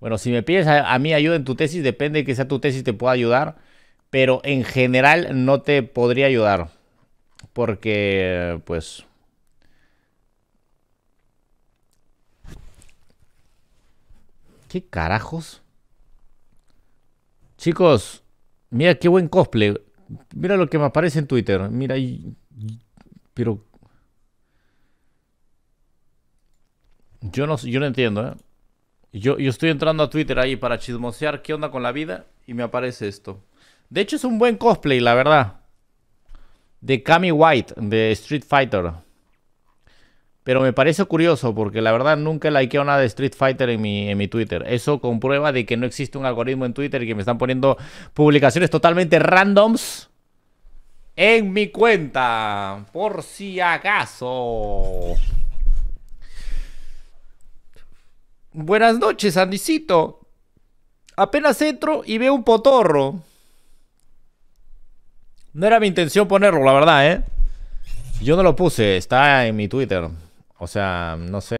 Bueno, si me pides a, mí ayuda en tu tesis, depende de que sea tu tesis, te pueda ayudar, pero en general no te podría ayudar, porque pues... ¿Qué carajos? Chicos, mira qué buen cosplay. Mira lo que me aparece en Twitter. Mira, ahí pero... Yo no, yo no entiendo, ¿eh? Yo, estoy entrando a Twitter ahí para chismosear qué onda con la vida y me aparece esto. De hecho es un buen cosplay, la verdad. De Cami White, de Street Fighter. Pero me parece curioso porque la verdad nunca likeo nada de Street Fighter en mi, en mi Twitter. Eso comprueba de que no existe un algoritmo en Twitter y que me están poniendo publicaciones totalmente randoms en mi cuenta. Por si acaso. Buenas noches, Andisito Apenas entro y veo un potorro. No era mi intención ponerlo, la verdad, ¿eh? Yo no lo puse, está en mi Twitter. O sea, no sé.